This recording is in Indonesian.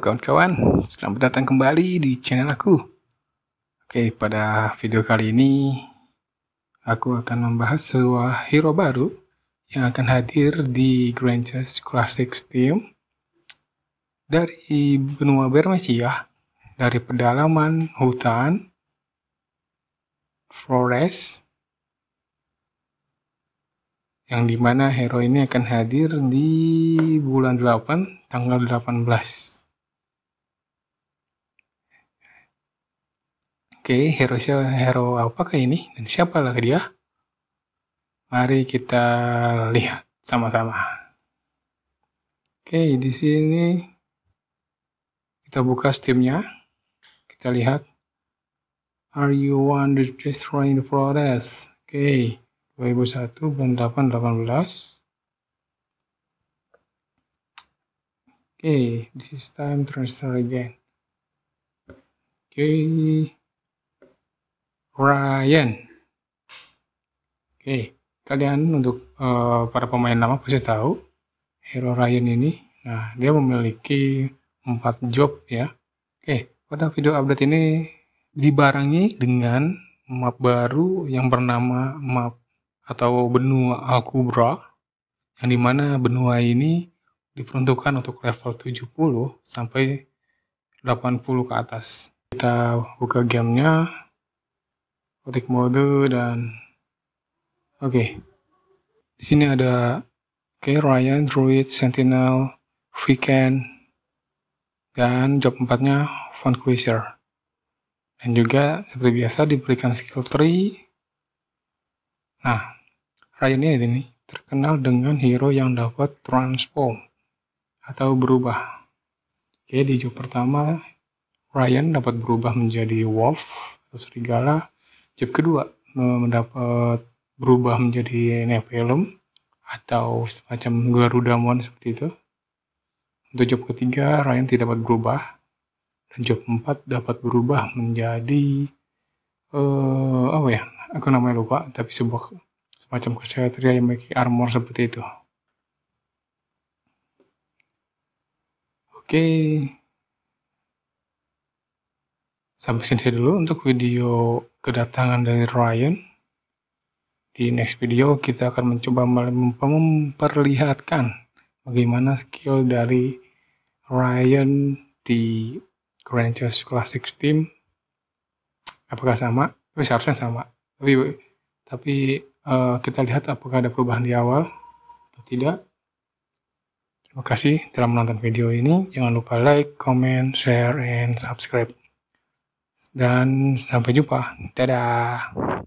kawan-kawan, selamat datang kembali di channel aku. Oke, pada video kali ini aku akan membahas sebuah hero baru yang akan hadir di Grand Chess Classic Steam dari benua Bermesia, dari pedalaman hutan, flores, yang dimana hero ini akan hadir di bulan 8 tanggal 18 Oke, hero siapa? Hero apakah ini? Dan siapa lah dia? Mari kita lihat sama-sama. Oke, di sini kita buka steamnya. Kita lihat. Are you one to destroy the forest? Oke, 2001 bulan 8 18. Oke, this is time to transfer again. Oke. Ryan. Oke, kalian untuk uh, para pemain lama pasti tahu Hero Ryan ini. Nah, dia memiliki empat job ya. Oke, pada video update ini dibarengi dengan map baru yang bernama map atau benua Al-Kubra yang dimana benua ini diperuntukkan untuk level 70 sampai 80 ke atas. Kita buka gamenya otik mode dan oke okay. di sini ada Oke, okay, Ryan, Druid, Sentinel, Viken dan job empatnya Vanquisher. Dan juga seperti biasa diberikan skill tree. Nah, Ryan ini terkenal dengan hero yang dapat transform atau berubah. Oke, okay, di job pertama Ryan dapat berubah menjadi wolf atau serigala Tipe kedua eh, mendapat berubah menjadi Nephilim atau semacam Garudamon seperti itu. Untuk job ketiga, Ryan tidak dapat berubah. Dan job keempat dapat berubah menjadi uh, apa ya? Aku namanya lupa, tapi sebuah semacam kesehatan yang memiliki armor seperti itu. Oke, okay. Sampai sini dulu untuk video kedatangan dari Ryan. Di next video kita akan mencoba memperlihatkan bagaimana skill dari Ryan di Grand Chess Classic Team. Apakah sama? Tapi seharusnya sama. Tapi tapi uh, kita lihat apakah ada perubahan di awal atau tidak. Terima kasih telah menonton video ini. Jangan lupa like, comment, share, and subscribe. Dan sampai jumpa. Dadah.